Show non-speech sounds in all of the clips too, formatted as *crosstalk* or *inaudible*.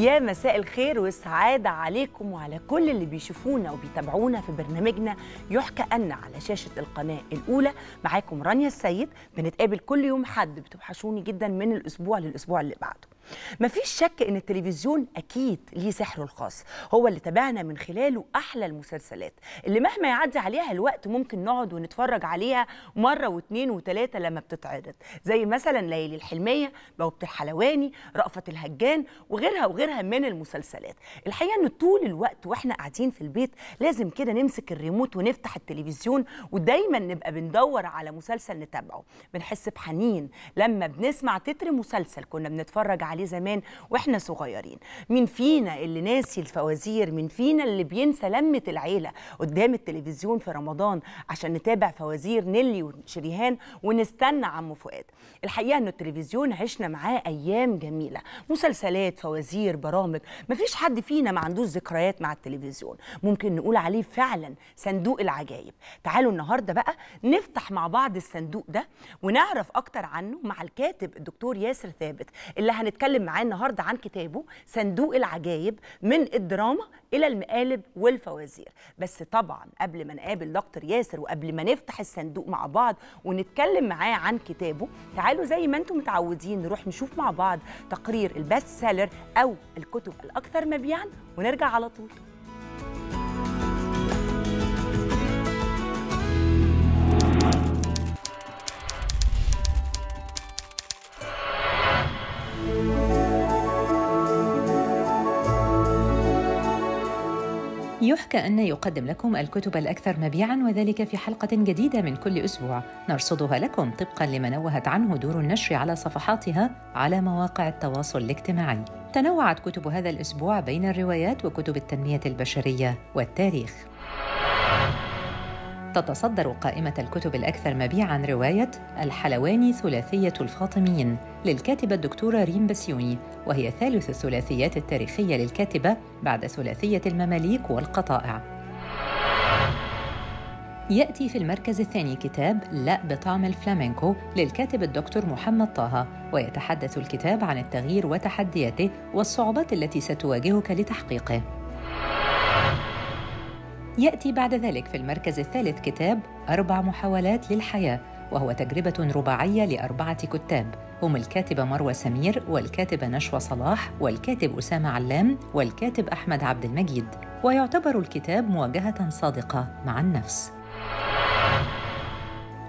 يا مساء الخير والسعادة عليكم وعلى كل اللي بيشوفونا وبيتابعونا في برنامجنا يحكى أن على شاشة القناة الأولى معاكم رانيا السيد بنتقابل كل يوم حد بتوحشوني جدا من الأسبوع للأسبوع اللي بعده مفيش شك ان التلفزيون اكيد ليه سحره الخاص هو اللي تابعنا من خلاله احلى المسلسلات اللي مهما يعدي عليها الوقت ممكن نقعد ونتفرج عليها مره واثنين وثلاثه لما بتتعرض زي مثلا ليالي الحلميه بوابه الحلواني رأفت الهجان وغيرها وغيرها من المسلسلات الحقيقه ان طول الوقت واحنا قاعدين في البيت لازم كده نمسك الريموت ونفتح التلفزيون ودايما نبقى بندور على مسلسل نتابعه بنحس بحنين لما بنسمع تتر مسلسل كنا بنتفرج عليه عليه زمان واحنا صغيرين مين فينا اللي ناسي الفوازير مين فينا اللي بينسى لمه العيله قدام التلفزيون في رمضان عشان نتابع فوازير نيلي وشريهان ونستنى عمو فؤاد الحقيقه ان التلفزيون عشنا معاه ايام جميله مسلسلات فوازير برامج مفيش حد فينا ما عندوش ذكريات مع التلفزيون ممكن نقول عليه فعلا صندوق العجائب تعالوا النهارده بقى نفتح مع بعض الصندوق ده ونعرف اكتر عنه مع الكاتب الدكتور ياسر ثابت اللي هنتكلم هنتكلم معاه النهارده عن كتابه صندوق العجايب من الدراما الى المقالب والفوازير بس طبعا قبل ما نقابل دكتور ياسر وقبل ما نفتح الصندوق مع بعض ونتكلم معاه عن كتابه تعالوا زي ما انتم متعودين نروح نشوف مع بعض تقرير البست سيلر او الكتب الاكثر مبيعا ونرجع على طول يحكى أنه يقدم لكم الكتب الأكثر مبيعاً وذلك في حلقة جديدة من كل أسبوع نرصدها لكم طبقاً لما نوهت عنه دور النشر على صفحاتها على مواقع التواصل الاجتماعي. تنوعت كتب هذا الأسبوع بين الروايات وكتب التنمية البشرية والتاريخ. تتصدر قائمة الكتب الأكثر مبيعاً رواية الحلواني ثلاثية الفاطميين للكاتبة الدكتورة ريم بسيوني وهي ثالث الثلاثيات التاريخية للكاتبة بعد ثلاثية المماليك والقطائع يأتي في المركز الثاني كتاب لا بطعم الفلامينكو للكاتب الدكتور محمد طه ويتحدث الكتاب عن التغيير وتحدياته والصعوبات التي ستواجهك لتحقيقه يأتي بعد ذلك في المركز الثالث كتاب أربع محاولات للحياة وهو تجربة رباعية لأربعة كتاب هم الكاتبة مروى سمير والكاتبة نشوى صلاح والكاتب أسامة علام والكاتب أحمد عبد المجيد ويعتبر الكتاب مواجهة صادقة مع النفس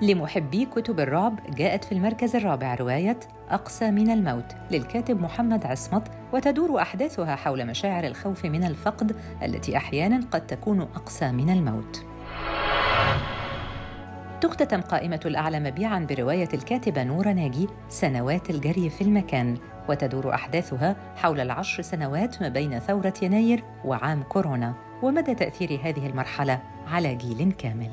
لمحبي كتب الرعب جاءت في المركز الرابع رواية أقسى من الموت للكاتب محمد عصمت وتدور احداثها حول مشاعر الخوف من الفقد التي احيانا قد تكون اقسى من الموت تختتم قائمة الأعلى مبيعاً برواية الكاتبة نورة ناجي سنوات الجري في المكان وتدور أحداثها حول العشر سنوات ما بين ثورة يناير وعام كورونا ومدى تأثير هذه المرحلة على جيل كامل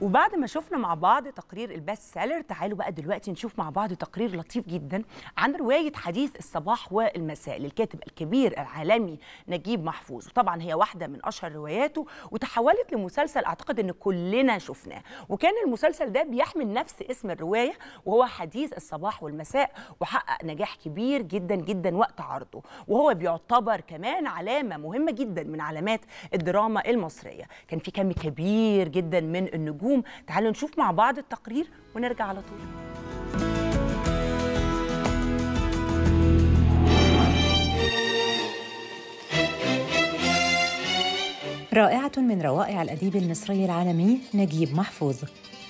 وبعد ما شفنا مع بعض تقرير البست سيلر تعالوا بقى دلوقتي نشوف مع بعض تقرير لطيف جدا عن روايه حديث الصباح والمساء للكاتب الكبير العالمي نجيب محفوظ وطبعا هي واحده من اشهر رواياته وتحولت لمسلسل اعتقد ان كلنا شفناه وكان المسلسل ده بيحمل نفس اسم الروايه وهو حديث الصباح والمساء وحقق نجاح كبير جدا جدا وقت عرضه وهو بيعتبر كمان علامه مهمه جدا من علامات الدراما المصريه كان في كم كبير جدا من النجوم النجوم تعالوا نشوف مع بعض التقرير ونرجع على طول رائعة من روائع الأديب المصري العالمي نجيب محفوظ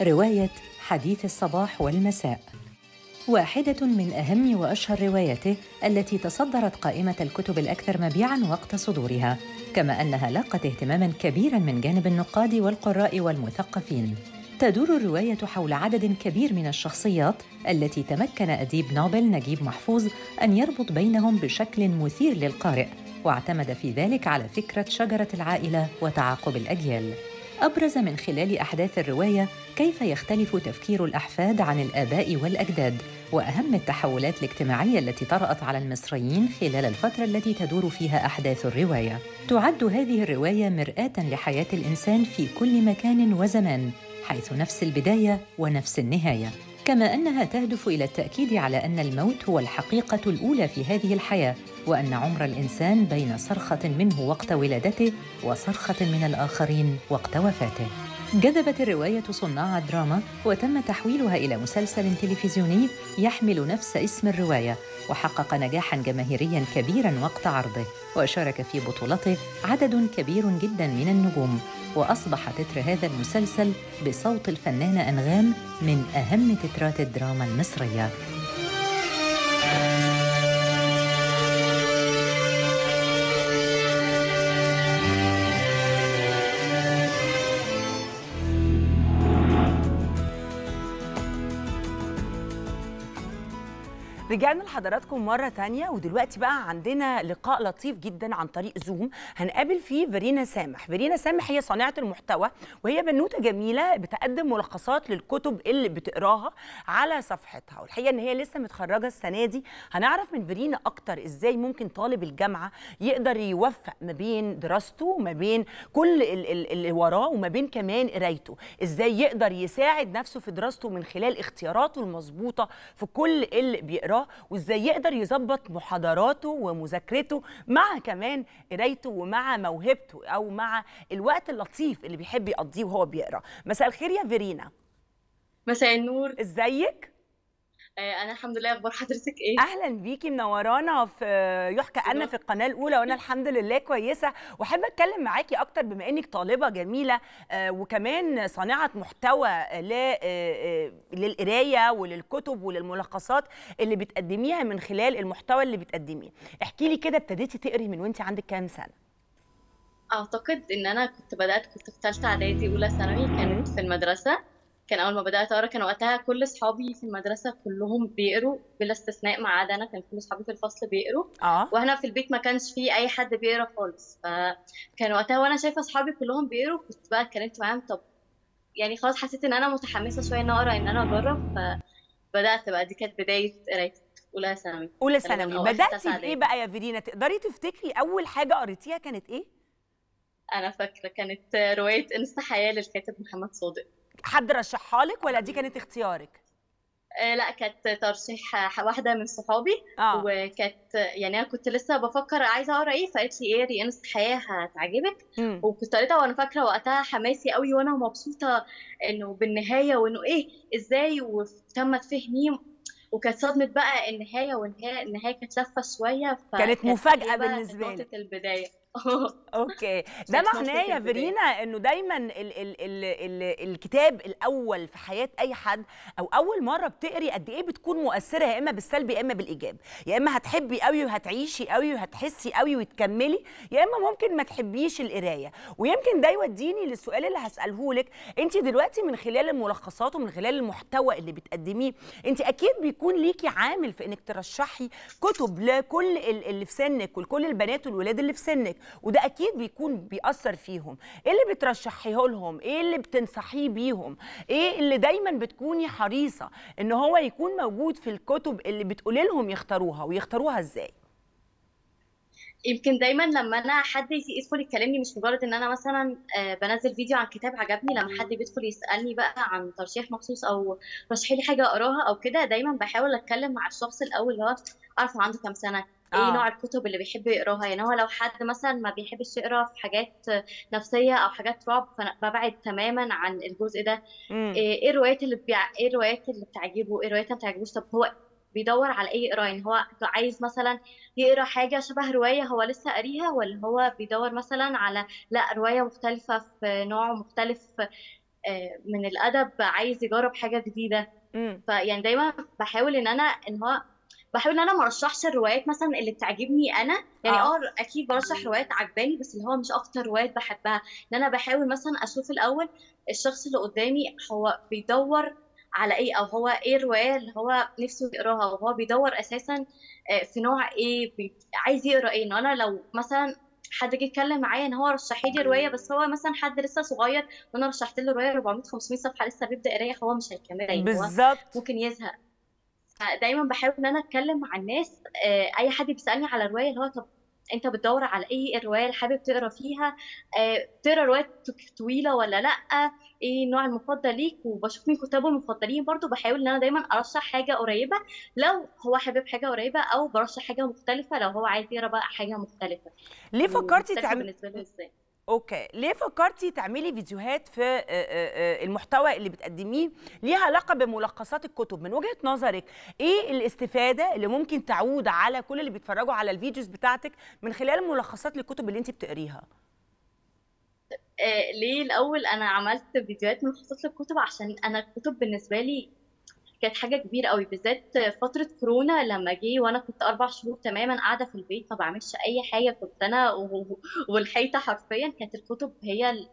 رواية حديث الصباح والمساء واحدة من أهم وأشهر رواياته التي تصدرت قائمة الكتب الأكثر مبيعاً وقت صدورها، كما أنها لاقت اهتماماً كبيراً من جانب النقاد والقراء والمثقفين. تدور الرواية حول عدد كبير من الشخصيات التي تمكن أديب نوبل نجيب محفوظ أن يربط بينهم بشكل مثير للقارئ، واعتمد في ذلك على فكرة شجرة العائلة وتعاقب الأجيال. أبرز من خلال أحداث الرواية كيف يختلف تفكير الأحفاد عن الآباء والأجداد وأهم التحولات الاجتماعية التي طرأت على المصريين خلال الفترة التي تدور فيها أحداث الرواية. تعد هذه الرواية مرآة لحياة الإنسان في كل مكان وزمان، حيث نفس البداية ونفس النهاية. كما أنها تهدف إلى التأكيد على أن الموت هو الحقيقة الأولى في هذه الحياة، وأن عمر الإنسان بين صرخة منه وقت ولادته وصرخة من الآخرين وقت وفاته. جذبت الرواية صناع الدراما وتم تحويلها إلى مسلسل تلفزيوني يحمل نفس اسم الرواية وحقق نجاحا جماهيريا كبيرا وقت عرضه وشارك في بطولته عدد كبير جدا من النجوم وأصبح تتر هذا المسلسل بصوت الفنانة أنغام من أهم تترات الدراما المصرية رجعنا لحضراتكم مرة تانية ودلوقتي بقى عندنا لقاء لطيف جدا عن طريق زوم هنقابل فيه فيرينا سامح فيرينا سامح هي صانعة المحتوى وهي بنوتة جميلة بتقدم ملخصات للكتب اللي بتقراها على صفحتها والحقيقة ان هي لسه متخرجة السنة دي هنعرف من فيرينا اكتر ازاي ممكن طالب الجامعة يقدر يوفق ما بين دراسته وما بين كل اللي وراه وما بين كمان قرايته ازاي يقدر يساعد نفسه في دراسته من خلال اختياراته المظبوطة في كل اللي بيقراه وراه وازاي يقدر يظبط محاضراته ومذاكرته مع كمان قرايته ومع موهبته او مع الوقت اللطيف اللي بيحب يقضيه وهو بيقرا مساء الخير يا فيرينا مساء النور ازيك آه، انا الحمد لله اخبار حضرتك ايه اهلا بيكي منورانا في يحكى انا في القناه الاولى وانا *laughs* الحمد لله كويسه واحب اتكلم معاكي اكتر بما انك طالبه جميله آه، وكمان صانعه محتوى آه، للقرايه وللكتب وللملخصات اللي بتقدميها من خلال المحتوى اللي بتقدميه احكي لي كده ابتديتي تقري من وانت عندك كام سنه اعتقد ان انا كنت بدات كنت في ثالثه اعدادي اولى ثانوي كانت في المدرسه كان اول ما بدات اقرا كان وقتها كل اصحابي في المدرسه كلهم بيقروا بلا استثناء ما عدا انا كان كل اصحابي في الفصل بيقروا اه وانا في البيت ما كانش في اي حد بيقرا خالص فكان وقتها وانا شايفه اصحابي كلهم بيقروا كنت بقى اتكلمت معاهم طب يعني خلاص حسيت ان انا متحمسه شويه ان اقرا ان انا اجرب فبدات بقى دي كانت بدايه قرايتي اولى ثانوي اولى ثانوي بداتي بايه بقى يا فيرينا تقدري تفتكري اول حاجه قريتيها كانت ايه انا فاكره كانت روايه انسى حياه للكاتب محمد صادق حد رشحها لك ولا دي كانت اختيارك؟ آه، لا كانت ترشيح واحده من صحابي آه. وكانت يعني انا كنت لسه بفكر عايزه اقرا ايه فقالت لي ايه ريانس حياه هتعجبك وكنت قريتها وانا فاكره وقتها حماسي قوي وانا مبسوطه انه بالنهايه وانه ايه ازاي وتمت فهمي وكانت صدمه بقى النهايه والنهايه النهايه كانت لفه شويه كانت مفاجاه إيه بالنسبه لي البدايه *laughs* اوكي ده معناه يا فيرينا انه دايما ال ال ال ال الكتاب الاول في حياه اي حد او اول مره بتقري قد ايه بتكون مؤثره يا اما بالسلب يا اما بالايجاب يا اما هتحبي قوي وهتعيشي قوي وهتحسي قوي وتكملي يا اما ممكن ما تحبيش القرايه ويمكن ده يوديني للسؤال اللي هساله لك انت دلوقتي من خلال الملخصات ومن خلال المحتوى اللي بتقدميه انت اكيد بيكون ليكي عامل في انك ترشحي كتب لكل اللي في سنك ولكل البنات والولاد اللي في سنك وده اكيد بيكون بيأثر فيهم ايه اللي بترشحيه لهم ايه اللي بتنصحيه بيهم ايه اللي دايما بتكوني حريصه ان هو يكون موجود في الكتب اللي بتقولي لهم يختاروها ويختاروها ازاي يمكن دايما لما انا حد يدخل يكلمني مش مجرد ان انا مثلا آه، بنزل فيديو عن كتاب عجبني لما حد بيدخل يسالني بقى عن ترشيح مخصوص او رشحي لي حاجه اقراها او كده دايما بحاول اتكلم مع الشخص الاول اللي هو اعرف عنده كام سنه آه. ايه نوع الكتب اللي بيحب يقراها يعني هو لو حد مثلا ما بيحبش يقرا في حاجات نفسيه او حاجات رعب فانا ببعد تماما عن الجزء ده آه، ايه الروايات اللي بيع... ايه الروايات اللي بتعجبه ايه الروايات اللي ما بتعجبوش طب هو بيدور على ايه قرايه يعني هو عايز مثلا يقرا حاجه شبه روايه هو لسه قاريها ولا هو بيدور مثلا على لا روايه مختلفه في نوع مختلف آه، من الادب عايز يجرب حاجه جديده فيعني دايما بحاول ان انا ان هو بحاول ان انا ما ارشحش الروايات مثلا اللي بتعجبني انا يعني اه, آه، اكيد برشح روايات عجباني بس اللي هو مش اكتر روايات بحبها ان انا بحاول مثلا اشوف الاول الشخص اللي قدامي هو بيدور على ايه او هو ايه الروايه اللي هو نفسه يقراها وهو بيدور اساسا آه، في نوع ايه عايز يقرا ايه ان انا لو مثلا حد جه يتكلم معايا ان هو رشح لي روايه بس هو مثلا حد لسه صغير وانا رشحت له روايه 400 500 صفحه لسه بيبدا قرايه هو مش هيكملها بالظبط ممكن يزهق فدايما بحاول ان انا اتكلم مع الناس آه، اي حد بيسالني على روايه اللي هو طب انت بتدور على ايه, إيه الروايه اللي حابب تقرا فيها آه، بتقرا روايات طويله ولا لا ايه النوع المفضل ليك وبشوف مين كتابه المفضلين برضو بحاول ان انا دايما ارشح حاجه قريبه لو هو حابب حاجه قريبه او برشح حاجه مختلفه لو هو عايز يقرا بقى حاجه مختلفه ليه يعني فكرتي تعملي اوكي ليه فكرتي تعملي فيديوهات في آه، آه، آه، المحتوى اللي بتقدميه ليها علاقه بملخصات الكتب من وجهه نظرك ايه الاستفاده اللي ممكن تعود على كل اللي بيتفرجوا على الفيديوز بتاعتك من خلال ملخصات للكتب اللي انت بتقريها ليه الاول انا عملت فيديوهات ملخصات للكتب عشان انا الكتب بالنسبه لي كانت حاجه كبيره قوي بالذات فتره كورونا لما جه وانا كنت اربع شهور تماما قاعده في البيت ما بعملش اي حاجه كنت انا *laughs* والحيطه حرفيا كانت الكتب هي ال...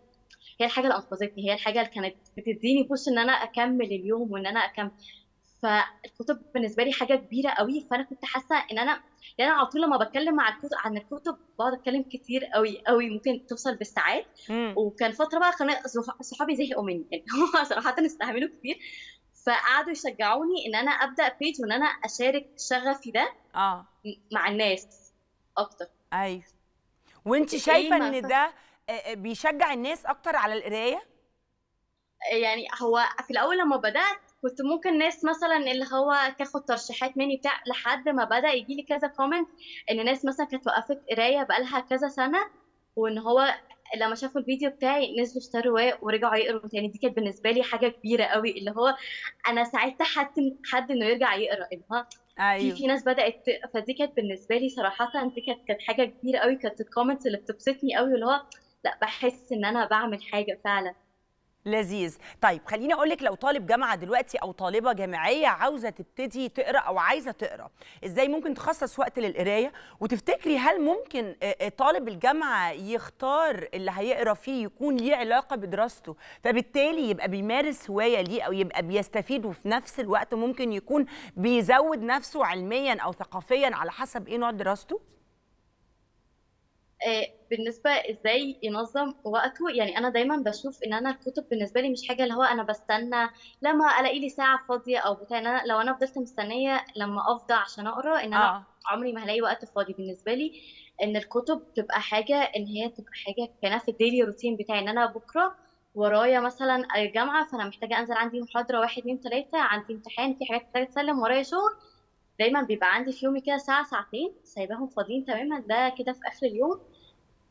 هي الحاجه اللي انقذتني هي الحاجه اللي كانت بتديني بوش ان انا اكمل اليوم وان انا اكمل فالكتب بالنسبه لي حاجه كبيره قوي فانا كنت حاسه ان انا يعني انا على طول لما بتكلم مع الكتب عن الكتب بقعد اتكلم كتير قوي قوي ممكن توصل بالساعات وكان فتره بقى صحابي زهقوا مني يعني *laughs* هم صراحه استحملوا كتير فقعدوا يشجعوني ان انا ابدا بيج وان انا اشارك شغفي ده اه مع الناس اكتر ايوه وانت إيه شايفه ان ده آه، آه، بيشجع الناس اكتر على القرايه آه، يعني هو في الاول لما بدات كنت ممكن ناس مثلا اللي هو تاخد ترشيحات مني بتاع لحد ما بدا يجي لي كذا كومنت ان ناس مثلا كانت وقفت قرايه بقالها كذا سنه وان هو لما شافوا الفيديو بتاعي نزلوا اشتروا ورجعوا يقروا تاني دي كانت بالنسبه لي حاجه كبيره قوي اللي هو انا ساعدت حد حد انه يرجع يقرا اللي هو أيوه. في في ناس بدات فدي كانت بالنسبه لي صراحه دي كانت كانت حاجه كبيره قوي كانت الكومنتس اللي بتبسطني قوي اللي هو لا بحس ان انا بعمل حاجه فعلا لذيذ طيب خليني اقول لك لو طالب جامعه دلوقتي او طالبه جامعيه عاوزه تبتدي تقرا او عايزه تقرا ازاي ممكن تخصص وقت للقرايه وتفتكري هل ممكن آه، آه، طالب الجامعه يختار اللي هيقرا فيه يكون ليه علاقه بدراسته فبالتالي يبقى بيمارس هوايه ليه او يبقى بيستفيد وفي نفس الوقت ممكن يكون بيزود نفسه علميا او ثقافيا على حسب ايه نوع دراسته آه، بالنسبه ازاي ينظم وقته يعني انا دايما بشوف ان انا الكتب بالنسبه لي مش حاجه اللي هو انا بستنى لما الاقي لي ساعه فاضيه او بتاع إن انا لو انا فضلت مستنيه لما افضى عشان اقرا ان انا آه. عمري ما هلاقي وقت فاضي بالنسبه لي ان الكتب تبقى حاجه ان هي تبقى حاجه كانها في الديلي روتين بتاعي ان انا بكره ورايا مثلا الجامعه فانا محتاجه انزل عندي محاضره واحد اتنين تلاته عندي امتحان في حاجات محتاجه تسلم ورايا شغل دايما بيبقى عندي في يومي كده ساعه ساعتين سايباهم فاضيين تماما ده كده في اخر اليوم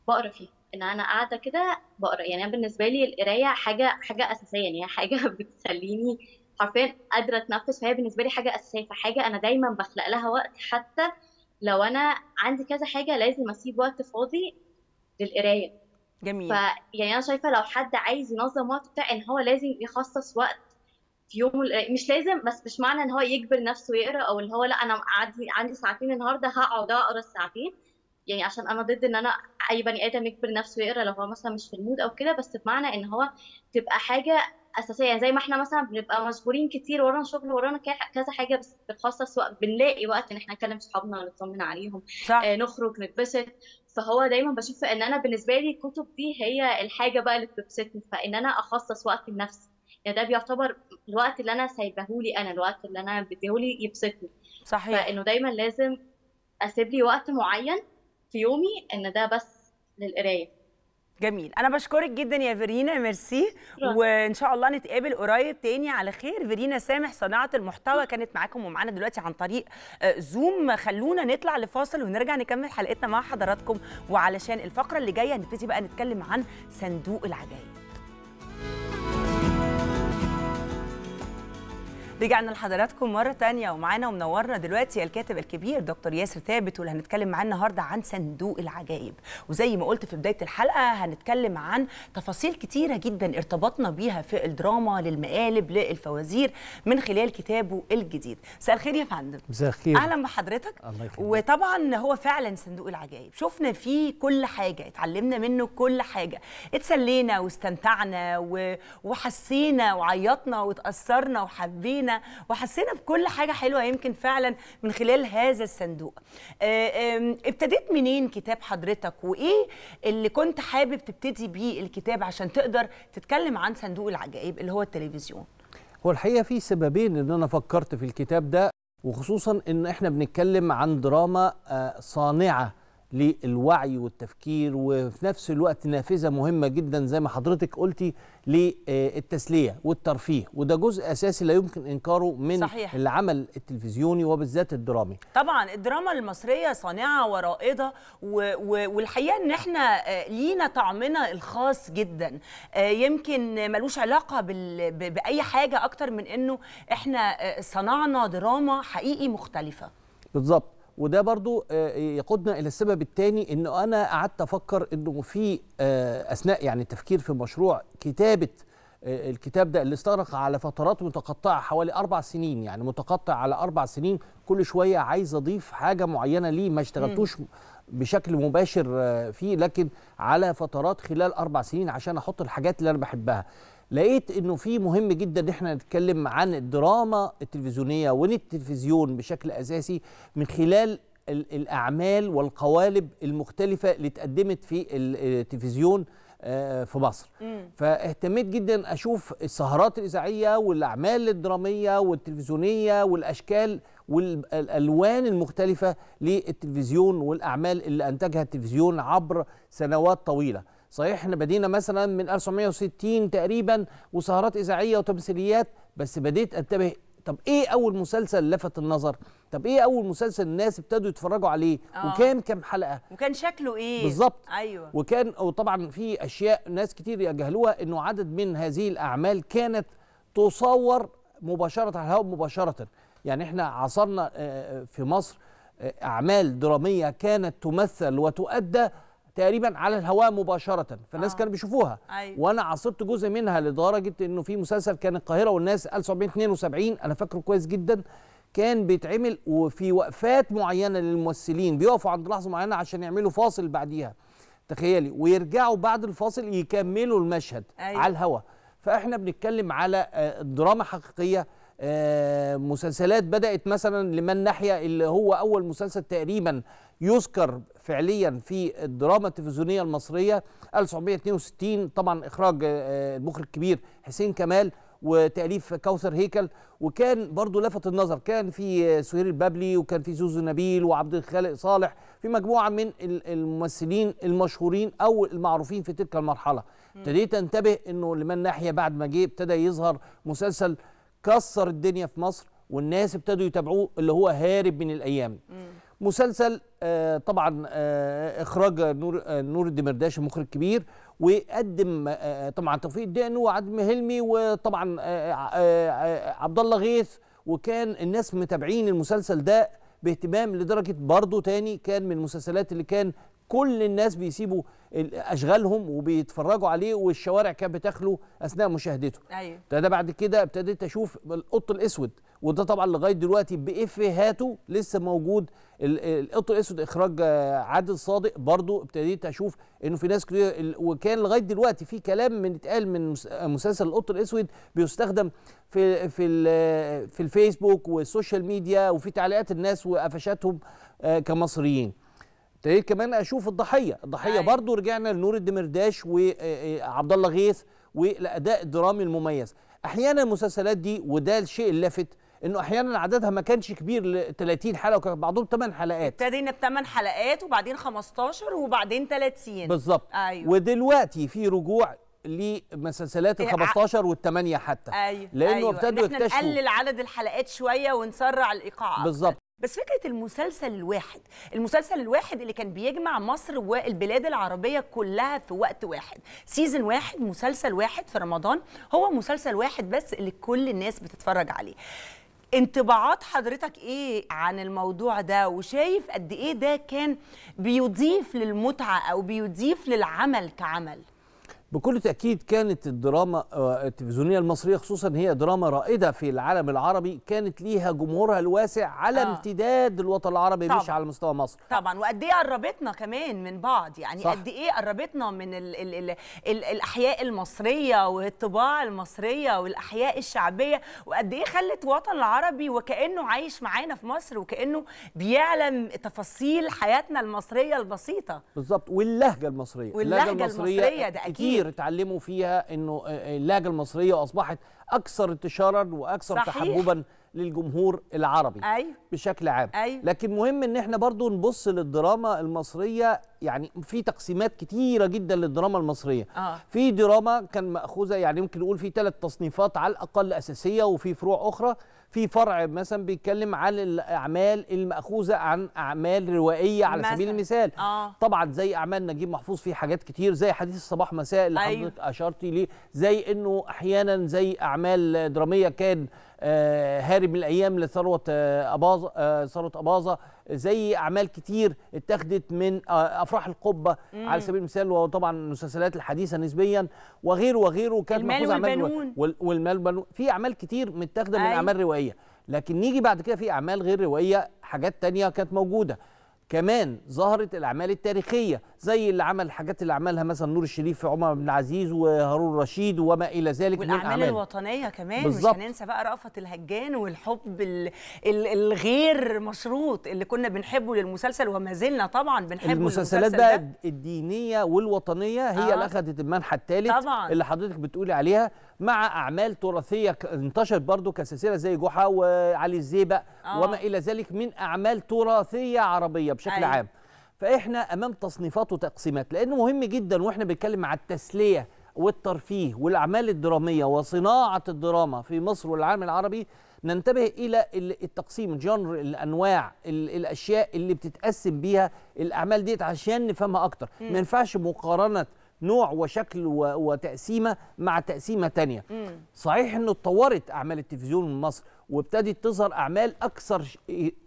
بقرا فيه ان انا قاعده كده بقرا يعني انا بالنسبه لي القرايه حاجه حاجه اساسيه يعني حاجه *laughs* بتخليني حرفيا قادره اتنفس فهي بالنسبه لي حاجه اساسيه فحاجه انا دايما بخلق لها وقت حتى لو انا عندي كذا حاجه لازم اسيب وقت فاضي للقرايه جميل ف يعني انا شايفه لو حد عايز ينظم وقته بتاع ان هو لازم يخصص وقت في يوم مش لازم بس مش معنى ان هو يجبر نفسه يقرا او اللي هو لا انا عندي عندي ساعتين النهارده هقعد اقرا الساعتين يعني عشان انا ضد ان انا اي بني ادم يجبر نفسه يقرا لو هو مثلا مش في المود او كده بس بمعنى ان هو تبقى حاجه اساسيه يعني زي ما احنا مثلا بنبقى مشغولين كتير ورانا شغل ورانا كذا حاجه بس بنخصص وقت بنلاقي وقت ان احنا نكلم صحابنا نطمن عليهم صح. آه نخرج نتبسط فهو دايما بشوف ان انا بالنسبه لي الكتب دي هي الحاجه بقى اللي بتبسطني فان انا اخصص وقت لنفسي يعني ده بيعتبر الوقت اللي انا سايبهولي انا الوقت اللي انا بديهولي يبسطني صحيح فانه دايما لازم اسيب لي وقت معين في يومي ان ده بس للقرايه جميل انا بشكرك جدا يا فيرينا ميرسي وان شاء الله نتقابل قريب تاني على خير فيرينا سامح صناعه المحتوى كانت معاكم ومعانا دلوقتي عن طريق زوم آه، خلونا نطلع لفاصل ونرجع نكمل حلقتنا مع حضراتكم وعلشان الفقره اللي جايه هنبتدي بقى نتكلم عن صندوق العجائب رجعنا لحضراتكم مره تانية ومعانا ومنورنا دلوقتي الكاتب الكبير دكتور ياسر ثابت واللي هنتكلم معاه النهارده عن صندوق العجائب وزي ما قلت في بدايه الحلقه هنتكلم عن تفاصيل كتيره جدا ارتبطنا بيها في الدراما للمقالب للفوازير من خلال كتابه الجديد مساء الخير يا فندم مساء الخير اهلا بحضرتك الله يخليك وطبعا هو فعلا صندوق العجائب شفنا فيه كل حاجه اتعلمنا منه كل حاجه اتسلينا واستمتعنا وحسينا وعيطنا واتاثرنا وحبينا وحبينا وحسينا بكل حاجه حلوه يمكن فعلا من خلال هذا الصندوق آه، ابتديت منين كتاب حضرتك وايه اللي كنت حابب تبتدي بيه الكتاب عشان تقدر تتكلم عن صندوق العجائب اللي هو التلفزيون هو الحقيقه في سببين ان انا فكرت في الكتاب ده وخصوصا ان احنا بنتكلم عن دراما آه، صانعه للوعي والتفكير وفي نفس الوقت نافذه مهمه جدا زي ما حضرتك قلتي للتسليه والترفيه وده جزء اساسي لا يمكن انكاره من صحيح. العمل التلفزيوني وبالذات الدرامي طبعا الدراما المصريه صانعه ورائده والحقيقه ان احنا آه، لينا طعمنا الخاص جدا آه، يمكن ملوش علاقه باي حاجه اكتر من انه احنا آه، صنعنا دراما حقيقي مختلفه بالظبط وده برضو آه، يقودنا الى السبب الثاني انه انا قعدت افكر انه في آه، اثناء يعني التفكير في مشروع كتابه آه، الكتاب ده اللي استغرق على فترات متقطعه حوالي اربع سنين يعني متقطع على اربع سنين كل شويه عايز اضيف حاجه معينه ليه ما اشتغلتوش بشكل مباشر فيه لكن على فترات خلال اربع سنين عشان احط الحاجات اللي انا بحبها لقيت انه في مهم جدا ان احنا نتكلم عن الدراما التلفزيونيه التلفزيون بشكل اساسي من خلال الاعمال والقوالب المختلفه اللي اتقدمت في التلفزيون آه، في مصر فاهتميت جدا اشوف السهرات الاذاعيه والاعمال الدراميه والتلفزيونيه والاشكال والالوان المختلفه للتلفزيون والاعمال اللي انتجها التلفزيون عبر سنوات طويله صحيح احنا بدينا مثلا من 1960 تقريبا وسهرات اذاعيه وتمثيليات بس بديت انتبه طب ايه اول مسلسل لفت النظر طب ايه اول مسلسل الناس ابتدوا يتفرجوا عليه آه. وكان كام حلقه وكان شكله ايه بالظبط ايوه وكان وطبعا في اشياء ناس كتير يجهلوها انه عدد من هذه الاعمال كانت تصور مباشره على الهواء مباشره يعني احنا عصرنا آه، آه، في مصر آه، اعمال دراميه كانت تمثل وتؤدى تقريبا على الهواء مباشره فالناس آه. كانوا بيشوفوها أيوة. وانا عاصرت جزء منها لدرجه انه في مسلسل كان القاهره والناس 1972 انا فاكره كويس جدا كان بيتعمل وفي وقفات معينه للممثلين بيقفوا عند لحظه معينه عشان يعملوا فاصل بعديها تخيلي ويرجعوا بعد الفاصل يكملوا المشهد أيوة. على الهواء فاحنا بنتكلم على آه، دراما حقيقيه آه، مسلسلات بدات مثلا لمن ناحيه اللي هو اول مسلسل تقريبا يذكر فعليا في الدراما التلفزيونيه المصريه 1962 طبعا اخراج آه، آه، المخرج الكبير حسين كمال وتاليف كوثر هيكل وكان برضو لفت النظر كان في آه، سهير البابلي وكان في زوزو نبيل وعبد الخالق صالح في مجموعه من الممثلين المشهورين او المعروفين في تلك المرحله ابتديت انتبه انه لمن ناحيه بعد ما جه ابتدى يظهر مسلسل كسر الدنيا في مصر والناس ابتدوا يتابعوه اللي هو هارب من الايام مسلسل آه، طبعا آه، اخراج نور آه، نور الدمرداش مخرج كبير وقدم طبعا توفيق الدقن وعدم هلمي وطبعا عبد الله غيث وكان الناس متابعين المسلسل ده باهتمام لدرجه برضه تاني كان من المسلسلات اللي كان كل الناس بيسيبوا اشغالهم وبيتفرجوا عليه والشوارع كانت بتخلو اثناء مشاهدته ايوه ده بعد كده ابتديت اشوف القط الاسود وده طبعا لغايه دلوقتي بافيهاته لسه موجود القط الاسود اخراج آه، عادل صادق برضو ابتديت اشوف انه في ناس كتير وكان لغايه دلوقتي في كلام من اتقال من آه، مسلسل القط الاسود بيستخدم في في آه، في الفيسبوك والسوشيال ميديا وفي تعليقات الناس وقفشاتهم كمصريين ابتديت كمان اشوف الضحيه الضحيه أيوة. برضو رجعنا لنور الدمرداش وعبد الله غيث والاداء الدرامي المميز احيانا المسلسلات دي وده الشيء اللافت انه احيانا عددها ما كانش كبير ل 30 حلقه وكان بعضهم 8 حلقات ابتدينا ب 8 حلقات وبعدين 15 وبعدين 30 بالظبط أيوة. ودلوقتي في رجوع لمسلسلات ال 15 وال 8 حتى ايوه, أيوة. لانه أيوة. ابتدوا يكتشفوا نقلل عدد الحلقات شويه ونسرع الايقاع بالظبط بس فكره المسلسل الواحد المسلسل الواحد اللي كان بيجمع مصر والبلاد العربيه كلها في وقت واحد سيزن واحد مسلسل واحد في رمضان هو مسلسل واحد بس اللي كل الناس بتتفرج عليه انطباعات حضرتك ايه عن الموضوع ده وشايف قد ايه ده كان بيضيف للمتعه او بيضيف للعمل كعمل بكل تأكيد كانت الدراما آه، التلفزيونية المصرية خصوصا هي دراما رائدة في العالم العربي كانت ليها جمهورها الواسع على آه. امتداد الوطن العربي طبعًا. مش على مستوى مصر طبعا وقد ايه قربتنا كمان من بعض يعني صح. قد ايه قربتنا من الـ الـ الـ الـ الاحياء المصرية والطباع المصرية والاحياء الشعبية وقد ايه خلت وطن العربي وكأنه عايش معانا في مصر وكأنه بيعلم تفاصيل حياتنا المصرية البسيطة بالظبط واللهجة المصرية واللهجة المصرية, المصرية ده أكيد كتير اتعلموا فيها انه آه، آه، اللهجه المصريه اصبحت اكثر انتشارا واكثر صحيح. تحببا للجمهور العربي أيوه. بشكل عام أيوه. لكن مهم ان احنا برضو نبص للدراما المصريه يعني في تقسيمات كتيره جدا للدراما المصريه آه. في دراما كان ماخوذه يعني ممكن نقول في ثلاث تصنيفات على الاقل اساسيه وفي فروع اخرى في فرع مثلا بيتكلم عن الاعمال الماخوذه عن اعمال روائيه على سبيل المثال آه. طبعا زي اعمال نجيب محفوظ في حاجات كتير زي حديث الصباح مساء اللي أيوه. حضرتك اشرتي ليه زي انه احيانا زي اعمال دراميه كان آه، هارب من الايام لثروه آه، اباظه آه، ثروه اباظه زي اعمال كتير اتخذت من افراح القبه مم. على سبيل المثال وطبعا المسلسلات الحديثه نسبيا وغيره وغيره كانت المال والبنون والمال والبنون في اعمال كتير متاخده من أيوة. اعمال روائيه لكن نيجي بعد كده في اعمال غير روائيه حاجات تانية كانت موجوده كمان ظهرت الاعمال التاريخيه زي اللي عمل الحاجات اللي عملها مثلا نور الشريف في عمر بن العزيز وهارون رشيد وما الى ذلك من الأعمال. الوطنيه كمان بالزبط. مش هننسى بقى رأفت الهجان والحب الغير مشروط اللي كنا بنحبه للمسلسل وما زلنا طبعا بنحبه المسلسلات بقى ده. الدينيه والوطنيه هي آه. اللي اخذت المنحى الثالث اللي حضرتك بتقولي عليها مع اعمال تراثيه انتشرت برضو كسلسله زي جحا وعلي الزيبق آه. وما الى ذلك من اعمال تراثيه عربيه بشكل أيوة. عام فاحنا امام تصنيفات وتقسيمات لانه مهم جدا واحنا بنتكلم على التسليه والترفيه والاعمال الدراميه وصناعه الدراما في مصر والعالم العربي ننتبه الى التقسيم جنر الانواع الاشياء اللي بتتقسم بيها الاعمال ديت عشان نفهمها اكتر ما ينفعش مقارنه نوع وشكل وتقسيمه مع تقسيمه تانية مم. صحيح انه اتطورت اعمال التلفزيون من مصر وابتدت تظهر اعمال اكثر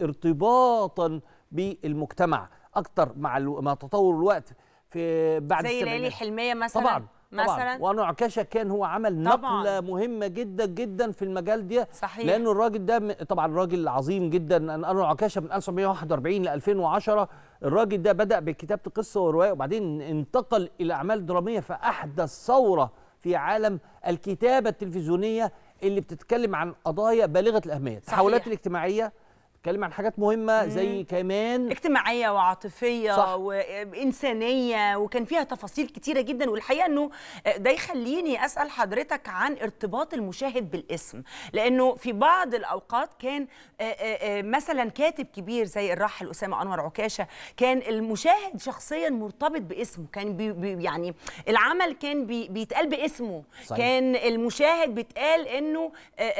ارتباطا بالمجتمع اكثر مع مع تطور الوقت في بعد زي ليالي حلميه مثلا طبعا مثلا وانواع كان هو عمل طبعًا. نقله مهمه جدا جدا في المجال ده صحيح لانه الراجل ده طبعا راجل عظيم جدا انواع عكاشه من 1941 ل 2010 الراجل ده بدأ بكتابة قصة ورواية وبعدين انتقل إلى أعمال درامية فأحدث ثورة في عالم الكتابة التلفزيونية اللي بتتكلم عن قضايا بالغة الأهمية التحولات الاجتماعية اتكلم عن حاجات مهمه زي كمان اجتماعيه وعاطفيه صح. وانسانيه وكان فيها تفاصيل كتيره جدا والحقيقه انه آه، ده يخليني اسال حضرتك عن ارتباط المشاهد بالاسم لانه في بعض الاوقات كان آه، آه، مثلا كاتب كبير زي الراحل اسامه انور عكاشه كان المشاهد شخصيا مرتبط باسمه كان بي بي يعني العمل كان بي بيتقال باسمه صحيح. كان المشاهد بيتقال انه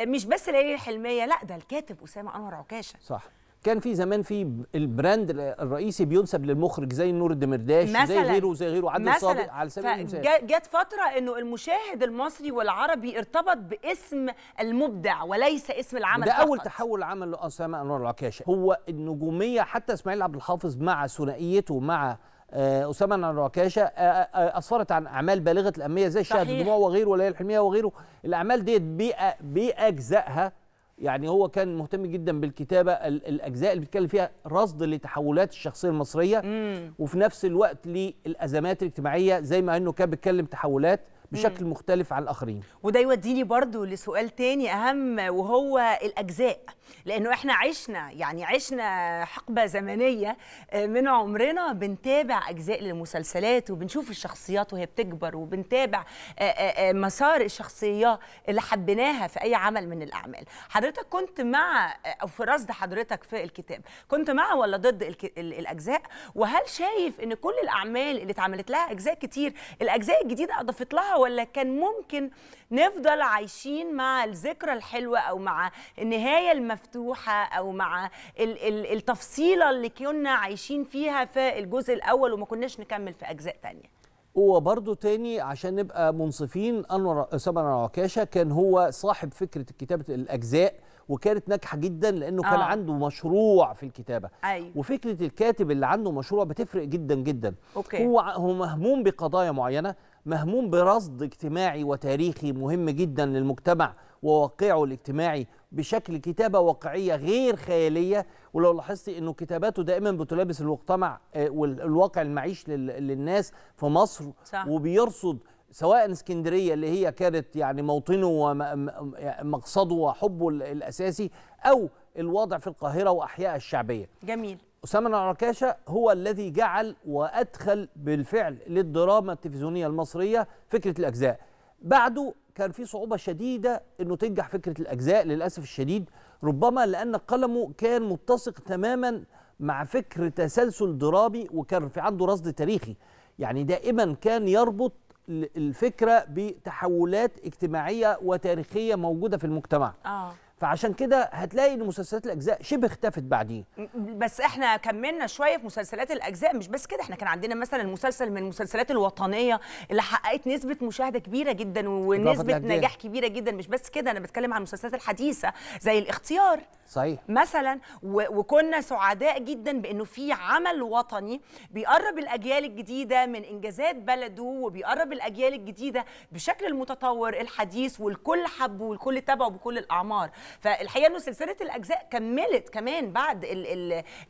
مش بس ليلي الحلميه لا ده الكاتب اسامه انور عكاشه صح. كان في زمان في البراند الرئيسي بينسب للمخرج زي النور الدمرداش مثلاً زي غيره زي غيره عادل صادق على سبيل المثال جت فتره انه المشاهد المصري والعربي ارتبط باسم المبدع وليس اسم العمل ده فقط. اول تحول عمل لاسامه انور العكاشه هو النجوميه حتى اسماعيل عبد الحافظ مع ثنائيته مع آه، اسامه انور العكاشه اسفرت آه، آه، عن اعمال بالغه الاهميه زي شهد الدموع وغيره وليالي الحلميه وغيره الاعمال ديت باجزائها يعني هو كان مهتم جدا بالكتابه الاجزاء اللي بيتكلم فيها رصد لتحولات الشخصيه المصريه مم. وفي نفس الوقت للازمات الاجتماعيه زي ما انه كان بيتكلم تحولات بشكل مم. مختلف عن الاخرين وده يوديني برضو لسؤال تاني اهم وهو الاجزاء لانه احنا عشنا يعني عشنا حقبه زمنيه آه، من عمرنا بنتابع اجزاء للمسلسلات وبنشوف الشخصيات وهي بتكبر وبنتابع آه، آه، مسار الشخصيه اللي حبيناها في اي عمل من الاعمال حضرتك كنت مع او في رصد حضرتك في الكتاب كنت مع ولا ضد الاجزاء وهل شايف ان كل الاعمال اللي اتعملت لها اجزاء كتير الاجزاء الجديده اضافت لها ولا كان ممكن نفضل عايشين مع الذكرى الحلوه او مع النهايه المفتوحه او مع التفصيله اللي كنا عايشين فيها في الجزء الاول وما كناش نكمل في اجزاء ثانيه وبرضه تاني عشان نبقى منصفين انور اسامه انور عكاشه كان هو صاحب فكره كتابه الاجزاء وكانت ناجحه جدا لانه آه. كان عنده مشروع في الكتابه أيوة. وفكره الكاتب اللي عنده مشروع بتفرق جدا جدا أوكي. هو هو مهموم بقضايا معينه مهموم برصد اجتماعي وتاريخي مهم جدا للمجتمع وواقعه الاجتماعي بشكل كتابة واقعية غير خيالية ولو لاحظتي انه كتاباته دائما بتلابس المجتمع آه، والواقع المعيش للناس في مصر صح. وبيرصد سواء اسكندريه اللي هي كانت يعني موطنه ومقصده يعني وحبه الاساسي او الوضع في القاهره واحيائها الشعبيه. جميل. أسامة العركاشة هو الذي جعل وأدخل بالفعل للدراما التلفزيونية المصرية فكرة الأجزاء بعده كان في صعوبة شديدة أنه تنجح فكرة الأجزاء للأسف الشديد ربما لأن قلمه كان متسق تماما مع فكر تسلسل درامي وكان في عنده رصد تاريخي يعني دائما كان يربط الفكرة بتحولات اجتماعية وتاريخية موجودة في المجتمع آه. فعشان كده هتلاقي ان مسلسلات الاجزاء شبه اختفت بعديه بس احنا كملنا شويه في مسلسلات الاجزاء مش بس كده احنا كان عندنا مثلا المسلسل من المسلسلات الوطنيه اللي حققت نسبه مشاهده كبيره جدا ونسبه إيه؟ نجاح كبيره جدا مش بس كده انا بتكلم عن المسلسلات الحديثه زي الاختيار صحيح مثلا وكنا سعداء جدا بانه في عمل وطني بيقرب الاجيال الجديده من انجازات بلده وبيقرب الاجيال الجديده بشكل المتطور الحديث والكل حبه والكل تابعه بكل الاعمار فالحقيقه انه سلسله الاجزاء كملت كمان بعد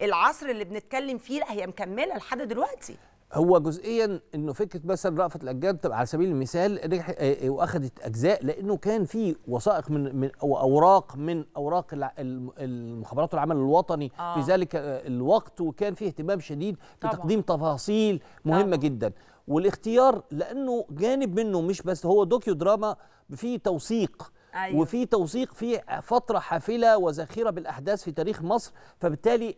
العصر اللي بنتكلم فيه لا هي مكمله لحد دلوقتي هو جزئيا انه فكره مثلا رأفت الأجيال طب على سبيل المثال رح آه، آه، واخدت اجزاء لانه كان في وثائق من من او اوراق من اوراق المخابرات والعمل الوطني آه. في ذلك آه، الوقت وكان في اهتمام شديد بتقديم تفاصيل مهمه جدا والاختيار لانه جانب منه مش بس هو دوكيو دراما فيه توثيق أيوة. وفي توثيق في فتره حافله وزاخره بالاحداث في تاريخ مصر فبالتالي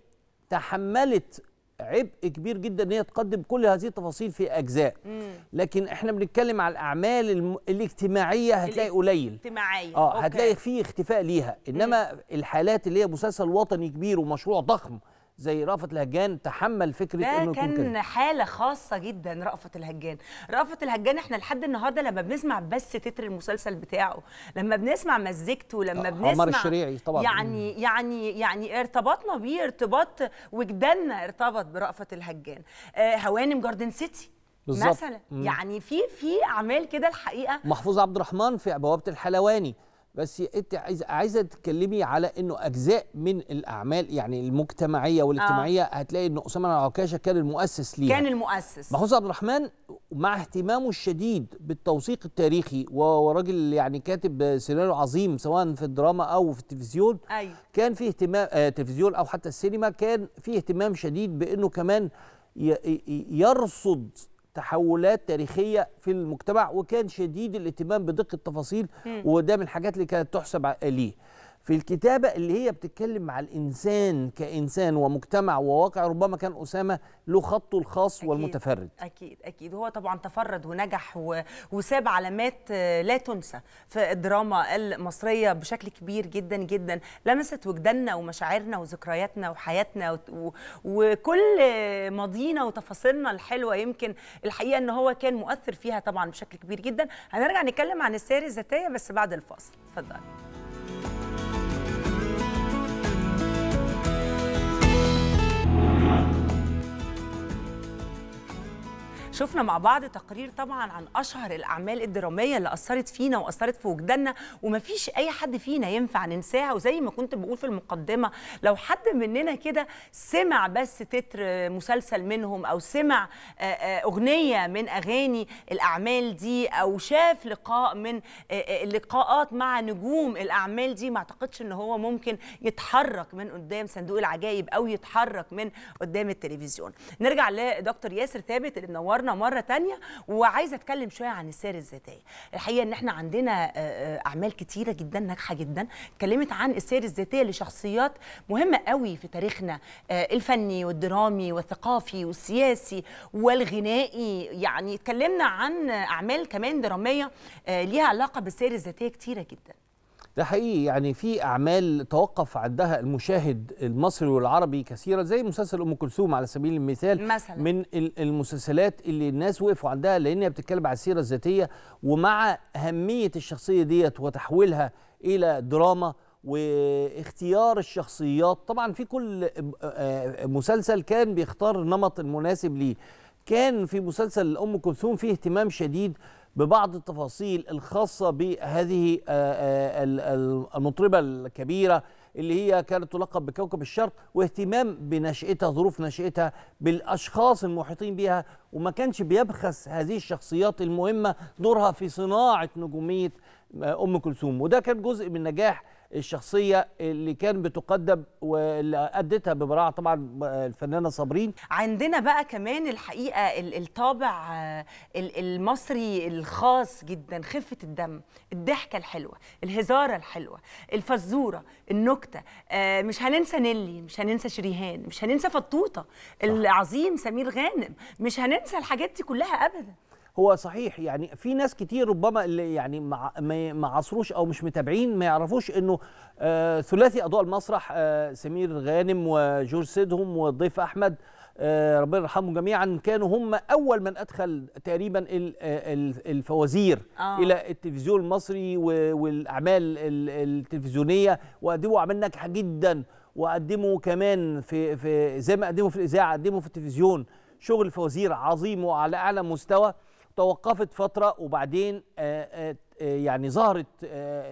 تحملت عبء كبير جدا ان هي تقدم كل هذه التفاصيل في اجزاء مم. لكن احنا بنتكلم على الاعمال الم... الاجتماعيه هتلاقي قليل اجتماعيه اه أوكي. هتلاقي في اختفاء ليها انما مم. الحالات اللي هي مسلسل وطني كبير ومشروع ضخم زي رأفت الهجان تحمل فكره انه كان كده. حاله خاصه جدا رأفت الهجان رأفت الهجان احنا لحد النهارده لما بنسمع بس تتر المسلسل بتاعه لما بنسمع مزيكته لما آه، بنسمع عمر الشريعي طبعا يعني يعني يعني ارتبطنا بيه ارتباط وجداننا ارتبط برأفت الهجان آه هوانم جاردن سيتي بالظبط مثلا مم. يعني في في اعمال كده الحقيقه محفوظ عبد الرحمن في بوابه الحلواني بس انت عايزه عايزه تتكلمي على انه اجزاء من الاعمال يعني المجتمعيه والاجتماعيه آه. هتلاقي ان اسامه العكاشه كان المؤسس ليها كان المؤسس محفوظ عبد الرحمن مع اهتمامه الشديد بالتوثيق التاريخي وراجل يعني كاتب سيناريو عظيم سواء في الدراما او في التلفزيون أيوه. كان في اهتمام آه تلفزيون او حتى السينما كان في اهتمام شديد بانه كمان يرصد تحولات تاريخيه في المجتمع وكان شديد الاهتمام بدقه التفاصيل وده من الحاجات اللي كانت تحسب ليه في الكتابة اللي هي بتتكلم مع الإنسان كإنسان ومجتمع وواقع ربما كان أسامة له خطه الخاص أكيد والمتفرد أكيد أكيد هو طبعا تفرد ونجح وساب علامات آه، لا تنسى في الدراما المصرية بشكل كبير جدا جدا لمست وجداننا ومشاعرنا وذكرياتنا وحياتنا وكل ماضينا وتفاصيلنا الحلوة يمكن الحقيقة أن هو كان مؤثر فيها طبعا بشكل كبير جدا هنرجع نتكلم عن السير الذاتية بس بعد الفاصل اتفضل شفنا مع بعض تقرير طبعا عن اشهر الاعمال الدراميه اللي اثرت فينا واثرت في وجداننا ومفيش اي حد فينا ينفع ننساها وزي ما كنت بقول في المقدمه لو حد مننا كده سمع بس تتر مسلسل منهم او سمع آه، آه، اغنيه من اغاني الاعمال دي او شاف لقاء من اللقاءات آه، مع نجوم الاعمال دي ما اعتقدش ان هو ممكن يتحرك من قدام صندوق العجائب او يتحرك من قدام التلفزيون نرجع لدكتور ياسر ثابت اللي منورنا مره تانية وعايزه اتكلم شويه عن السير الذاتيه الحقيقه ان احنا عندنا آه، آه، اعمال كتيره جدا ناجحه جدا اتكلمت عن السير الذاتيه لشخصيات مهمه قوي في تاريخنا آه، الفني والدرامي والثقافي والسياسي والغنائي يعني اتكلمنا عن اعمال كمان دراميه ليها علاقه بالسير الذاتيه كتيره جدا ده حقيقي يعني في اعمال توقف عندها المشاهد المصري والعربي كثيرا زي مسلسل ام كلثوم على سبيل المثال مثلا. من المسلسلات اللي الناس وقفوا عندها لان هي بتتكلم عن السيره الذاتيه ومع اهميه الشخصيه ديت وتحويلها الى دراما واختيار الشخصيات طبعا في كل آه، آه، مسلسل كان بيختار النمط المناسب ليه كان في مسلسل ام كلثوم فيه اهتمام شديد ببعض التفاصيل الخاصة بهذه آه، آه، المطربة الكبيرة اللي هي كانت تلقب بكوكب الشرق واهتمام بنشأتها ظروف نشأتها بالأشخاص المحيطين بها وما كانش بيبخس هذه الشخصيات المهمة دورها في صناعة نجومية آه، أم كلثوم وده كان جزء من نجاح الشخصيه اللي كان بتقدم واللي ادتها ببراعه طبعا الفنانه صابرين عندنا بقى كمان الحقيقه الطابع آه، المصري الخاص جدا خفه الدم الضحكه الحلوه الهزاره الحلوه الفزوره النكته آه، مش هننسى نيلي مش هننسى شريهان مش هننسى فطوطه العظيم سمير غانم مش هننسى الحاجات دي كلها ابدا هو صحيح يعني في ناس كتير ربما اللي يعني ما ما عصروش او مش متابعين ما يعرفوش انه آه، ثلاثي اضواء المسرح آه، سمير غانم وجورج سيدهم والضيف احمد آه، ربنا يرحمهم جميعا كانوا هم اول من ادخل تقريبا الفوازير آه. الى التلفزيون المصري والاعمال التلفزيونيه وقدموا اعمال ناجحه جدا وقدموا كمان في في زي ما قدموا في الاذاعه قدموا في التلفزيون شغل فوازير عظيم وعلى اعلى مستوى توقفت فتره وبعدين آه، آه، آه، يعني ظهرت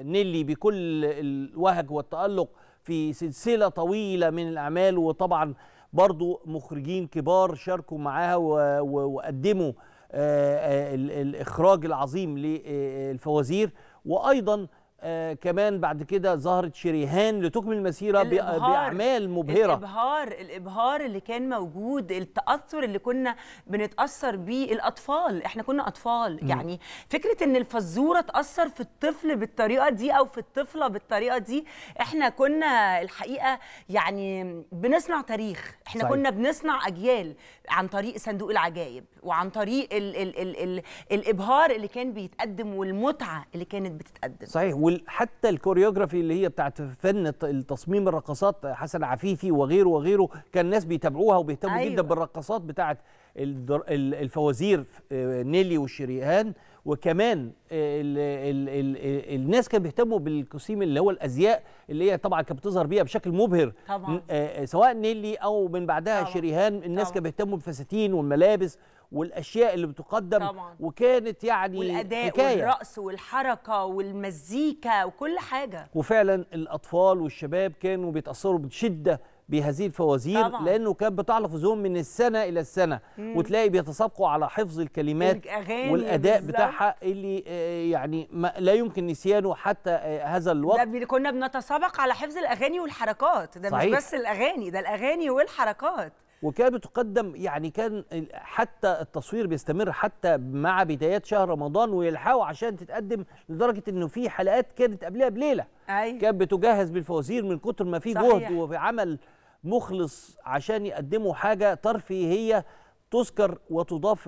نيلي بكل الوهج والتالق في سلسله طويله من الاعمال وطبعا برضو مخرجين كبار شاركوا معاها وقدموا الاخراج العظيم للفوازير وايضا آه كمان بعد كده ظهرت شريهان لتكمل المسيره باعمال مبهره الابهار الابهار اللي كان موجود التاثر اللي كنا بنتاثر بيه الاطفال احنا كنا اطفال م. يعني فكره ان الفزوره تاثر في الطفل بالطريقه دي او في الطفله بالطريقه دي احنا كنا الحقيقه يعني بنصنع تاريخ احنا صحيح. كنا بنصنع اجيال عن طريق صندوق العجائب وعن طريق الـ الـ الـ الـ الابهار اللي كان بيتقدم والمتعه اللي كانت بتتقدم صحيح وحتى الكوريوغرافي اللي هي بتاعت فن التصميم الرقصات حسن عفيفي وغيره وغيره كان الناس بيتابعوها وبيهتموا أيوة. جدا بالرقصات بتاعت الفوازير آه، نيلي والشريهان وكمان الـ آه، الـ الـ الناس كانوا بيهتموا بالكوسيم اللي هو الازياء اللي هي طبعا كانت بتظهر بيها بشكل مبهر طبعا آه، سواء نيلي او من بعدها طبعا. شريهان الناس كانوا بيهتموا بالفساتين والملابس والاشياء اللي بتقدم طبعا. وكانت يعني والاداء حكاية. والرقص والحركه والمزيكا وكل حاجه وفعلا الاطفال والشباب كانوا بيتاثروا بشده بهذه الفوازير طبعا. لانه كان بتحفظهم من السنه الى السنه مم. وتلاقي بيتسابقوا على حفظ الكلمات والاداء بالزبط. بتاعها اللي آه، يعني ما لا يمكن نسيانه حتى آه، هذا الوقت ده كنا بنتسابق على حفظ الاغاني والحركات ده صحيح. مش بس الاغاني ده الاغاني والحركات وكانت تقدم يعني كان حتى التصوير بيستمر حتى مع بدايات شهر رمضان ويلحقوا عشان تتقدم لدرجه انه في حلقات كانت قبلها بليله أيوة. كانت بتجهز بالفوازير من كتر ما في جهد وعمل مخلص عشان يقدموا حاجه ترفيهيه تذكر وتضاف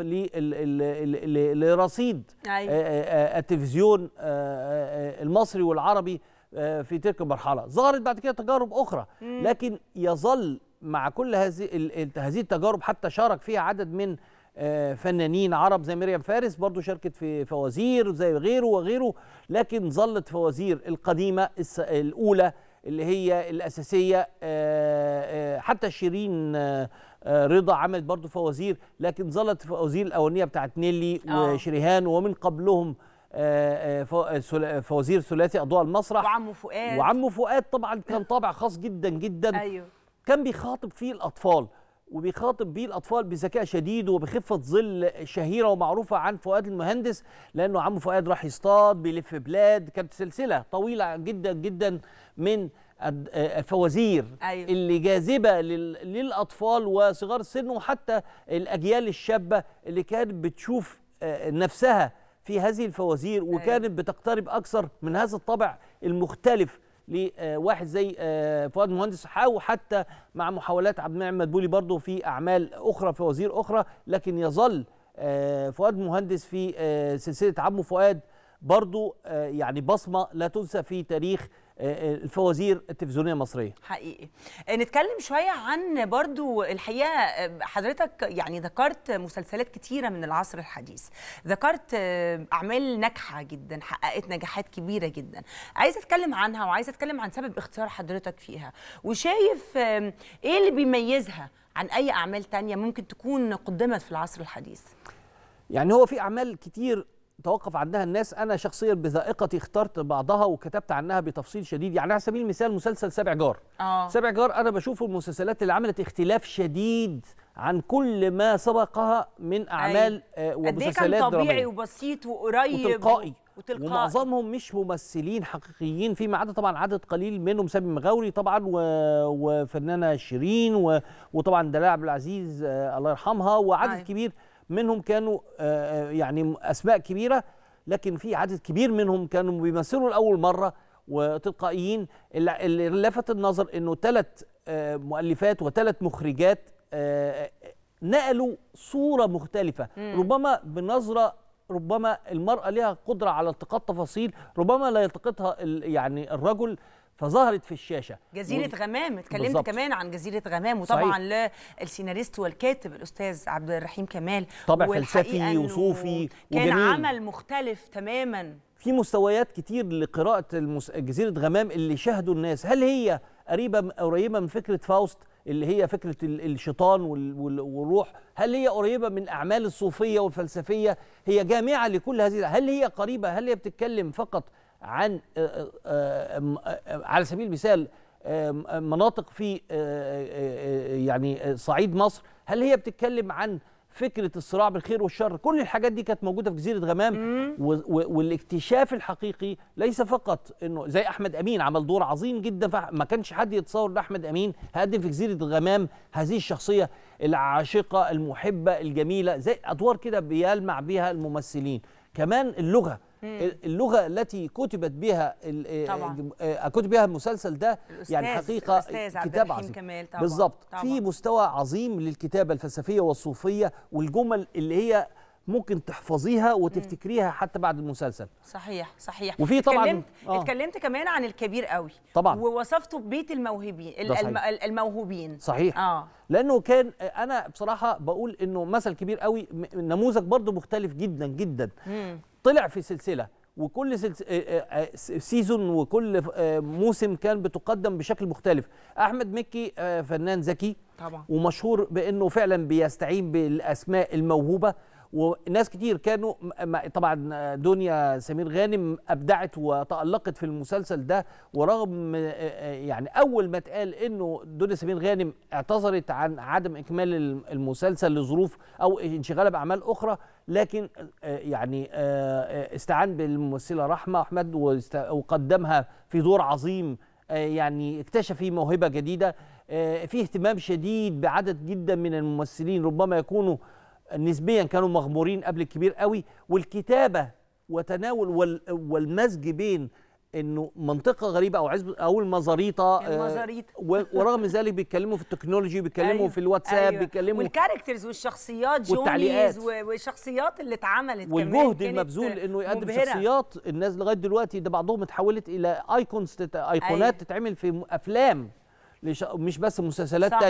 لرصيد أيوة. آه، آه، آه، التلفزيون المصري والعربي في تلك المرحله ظهرت بعد كده تجارب اخرى لكن يظل مع كل هذه هذه التجارب حتى شارك فيها عدد من آه، فنانين عرب زي مريم فارس برضو شاركت في فوازير زي غيره وغيره لكن ظلت فوازير القديمة الأولى اللي هي الأساسية آه، آه، حتى شيرين رضا عملت برضو فوازير لكن ظلت فوازير الأولانية بتاعت نيلي وشريهان ومن قبلهم فوازير ثلاثي أضواء المسرح وعمو فؤاد وعمو فؤاد طبعا كان طابع خاص جدا جدا أيوه كان بيخاطب فيه الأطفال وبيخاطب بيه الأطفال بذكاء شديد وبخفة ظل شهيرة ومعروفة عن فؤاد المهندس لأنه عم فؤاد راح يصطاد بيلف بلاد كانت سلسلة طويلة جدا جدا من الفوازير أيوة. اللي جاذبة للأطفال وصغار السن وحتى الأجيال الشابة اللي كانت بتشوف آه، نفسها في هذه الفوازير أيوه. وكانت بتقترب أكثر من هذا الطبع المختلف لواحد زي آه، فؤاد مهندس او حتى مع محاولات عبد المنعم مدبولي برضه في اعمال اخرى في وزير اخرى لكن يظل آه، فؤاد مهندس في آه، سلسله عمو فؤاد برضه يعني بصمه لا تنسى في تاريخ الفوازير التلفزيونيه المصريه حقيقي آه، نتكلم شويه عن برضو الحقيقه آه، حضرتك يعني ذكرت مسلسلات كتيره من العصر الحديث ذكرت آه، اعمال ناجحه جدا حققت نجاحات كبيره جدا عايزه اتكلم عنها وعايزه اتكلم عن سبب اختيار حضرتك فيها وشايف ايه اللي بيميزها عن اي اعمال تانية ممكن تكون قدمت في العصر الحديث يعني هو في اعمال كتير توقف عندها الناس انا شخصيا بذائقتي اخترت بعضها وكتبت عنها بتفصيل شديد يعني على سبيل المثال مسلسل سبع جار آه. سبع جار انا بشوفه المسلسلات اللي عملت اختلاف شديد عن كل ما سبقها من اعمال أي. آه إيه ومسلسلات كان طبيعي درامية. وبسيط وقريب وتلقائي وتلقائي ومعظمهم مش ممثلين حقيقيين فيما عدا طبعا عدد قليل منهم سامي مغاوري طبعا و... وفنانه شيرين و... وطبعا دلال عبد العزيز آه الله يرحمها وعدد أي. كبير منهم كانوا آه، آه، يعني اسماء كبيره لكن في عدد كبير منهم كانوا بيمثلوا لاول مره وتلقائيين اللي لفت النظر انه ثلاث آه، مؤلفات وثلاث مخرجات نقلوا صوره مختلفه مم. ربما بنظره ربما المراه لها قدره على التقاط تفاصيل ربما لا يلتقطها يعني الرجل فظهرت في الشاشه جزيره و... غمام اتكلمت بالزبط. كمان عن جزيره غمام وطبعا للسيناريست والكاتب الاستاذ عبد الرحيم كمال طبع فلسفي وصوفي كان وجميل. عمل مختلف تماما في مستويات كتير لقراءه المس... جزيره غمام اللي شاهدوا الناس هل هي قريبه قريبه من فكره فاوست اللي هي فكره الشيطان والروح هل هي قريبه من اعمال الصوفيه والفلسفيه هي جامعه لكل هذه هل هي قريبه هل هي بتتكلم فقط عن آه، آه، آه، على سبيل المثال مناطق في يعني صعيد مصر هل هي بتتكلم عن فكره الصراع بالخير والشر كل الحاجات دي كانت موجوده في جزيره غمام والاكتشاف الحقيقي ليس فقط انه زي احمد امين عمل دور عظيم جدا فما كانش حد يتصور ان احمد امين هقدم في جزيره غمام هذه الشخصيه العاشقه المحبه الجميله زي ادوار كده بيلمع بيها الممثلين كمان اللغه اللغه التي كتبت بها آه، آه، كتب بها المسلسل ده يعني حقيقه كتاب عظيم بالظبط في مستوى عظيم للكتابه الفلسفيه والصوفيه والجمل اللي هي ممكن تحفظيها وتفتكريها مم. حتى بعد المسلسل صحيح صحيح وفي طبعا اتكلمت, آه. اتكلمت كمان عن الكبير قوي طبعا ووصفته ببيت الموهوبين صحيح. الموهوبين صحيح آه. لانه كان انا بصراحه بقول انه مثل كبير قوي نموذج برضه مختلف جدا جدا مم. طلع في سلسله وكل سلس... سيزون وكل موسم كان بتقدم بشكل مختلف احمد مكي فنان ذكي طبعا ومشهور بانه فعلا بيستعين بالاسماء الموهوبه وناس كتير كانوا طبعا دنيا سمير غانم ابدعت وتالقت في المسلسل ده ورغم آه، آه، يعني اول ما اتقال انه دنيا سمير غانم اعتذرت عن عدم اكمال المسلسل لظروف او انشغالها باعمال اخرى لكن آه، يعني استعان بالممثله رحمه احمد وقدمها في دور عظيم يعني اكتشف فيه موهبه جديده في اهتمام شديد بعدد جدا من الممثلين ربما يكونوا نسبيا كانوا مغمورين قبل الكبير قوي والكتابه وتناول والمزج بين انه منطقه غريبه او عزب او المزاريطه المزاريطه آه *laughs* ورغم ذلك بيتكلموا في التكنولوجي بيتكلموا أيوة في الواتساب أيوة بيتكلموا والكاركترز والشخصيات والتعليقات والشخصيات اللي اتعملت والجهد المبذول انه يقدم مبهرة. شخصيات الناس لغايه دلوقتي ده بعضهم اتحولت الى ايكونز ايقونات أيوة. تتعمل في افلام مش بس مسلسلات صح.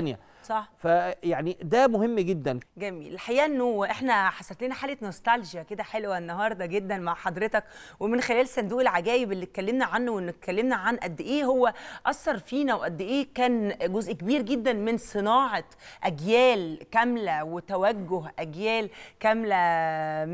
صح فيعني ده مهم جدا جميل الحقيقه انه احنا حصلت لنا حاله نوستالجيا كده حلوه النهارده جدا مع حضرتك ومن خلال صندوق العجائب اللي اتكلمنا عنه وان اتكلمنا عن قد ايه هو اثر فينا وقد ايه كان جزء كبير جدا من صناعه اجيال كامله وتوجه اجيال كامله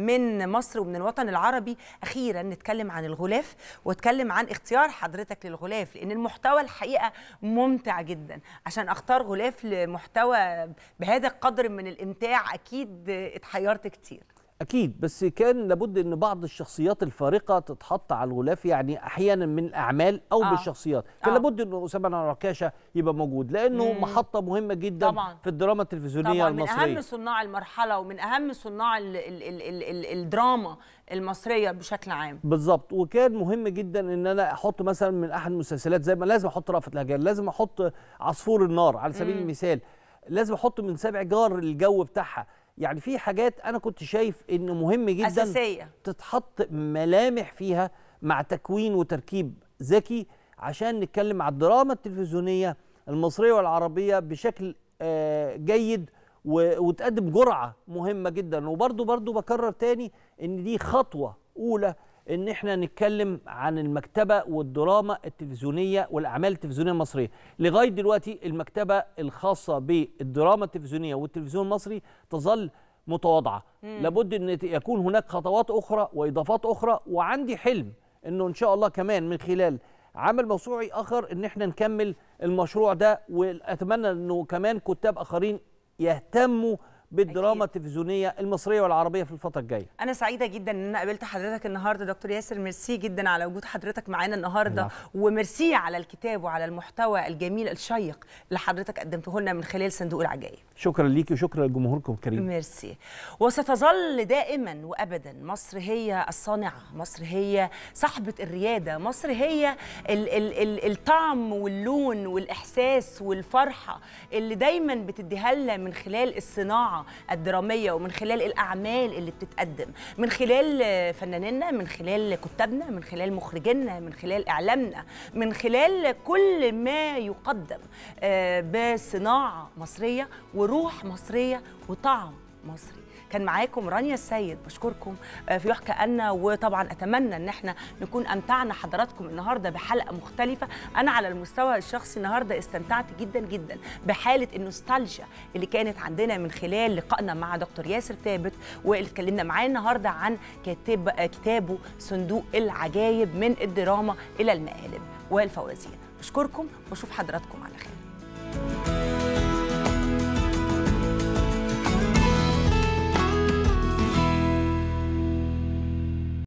من مصر ومن الوطن العربي اخيرا نتكلم عن الغلاف واتكلم عن اختيار حضرتك للغلاف لان المحتوى الحقيقه ممتع جدا عشان اختار غلاف لمحتوى محتوى بهذا القدر من الامتاع اكيد اتحيرت كتير اكيد بس كان لابد ان بعض الشخصيات الفارقه تتحط على الغلاف يعني احيانا من الاعمال او آه. بالشخصيات كان آه. لابد ان اسامه عكاشه يبقى موجود لانه مم. محطه مهمه جدا طبعا. في الدراما التلفزيونيه طبعا. المصريه من اهم صناع المرحله ومن اهم صناع ال ال ال ال الـ الدراما المصريه بشكل عام بالظبط وكان مهم جدا ان انا احط مثلا من احد المسلسلات زي ما لازم احط رأفت الهجان لازم احط عصفور النار على سبيل مم. المثال لازم احط من سبع جار الجو بتاعها يعني في حاجات انا كنت شايف ان مهم جدا أساسية. تتحط ملامح فيها مع تكوين وتركيب ذكي عشان نتكلم على الدراما التلفزيونيه المصريه والعربيه بشكل آه، جيد وتقدم جرعه مهمه جدا وبرده برده بكرر تاني ان دي خطوه اولى ان احنا نتكلم عن المكتبه والدراما التلفزيونيه والاعمال التلفزيونيه المصريه لغايه دلوقتي المكتبه الخاصه بالدراما التلفزيونيه والتلفزيون المصري تظل متواضعه مم. لابد ان يكون هناك خطوات اخرى واضافات اخرى وعندي حلم انه ان شاء الله كمان من خلال عمل موسوعي اخر ان احنا نكمل المشروع ده واتمنى انه كمان كتاب اخرين يهتموا بالدراما التلفزيونيه المصريه والعربيه في الفتره الجايه انا سعيده جدا ان انا قابلت حضرتك النهارده دكتور ياسر ميرسي جدا على وجود حضرتك معانا النهارده العفو. نعم. وميرسي على الكتاب وعلى المحتوى الجميل الشيق اللي حضرتك قدمته لنا من خلال صندوق العجائب شكرا ليكي وشكرا لجمهوركم الكريم ميرسي وستظل دائما وابدا مصر هي الصانعه مصر هي صاحبه الرياده مصر هي ال ال ال الطعم واللون والاحساس والفرحه اللي دايما بتديها لنا من خلال الصناعه الدراميه ومن خلال الاعمال اللي بتتقدم من خلال فنانينا من خلال كتابنا من خلال مخرجينا من خلال اعلامنا من خلال كل ما يقدم آه، بصناعه مصريه وروح مصريه وطعم مصري كان معاكم رانيا السيد بشكركم آه، في وحكة أنا وطبعا أتمنى أن احنا نكون أمتعنا حضراتكم النهاردة بحلقة مختلفة أنا على المستوى الشخصي النهاردة استمتعت جدا جدا بحالة النوستالجيا اللي كانت عندنا من خلال لقائنا مع دكتور ياسر ثابت واللي اتكلمنا معاه النهاردة عن كتاب آه، كتابه صندوق العجايب من الدراما إلى المقالب والفوازير بشكركم واشوف حضراتكم على خير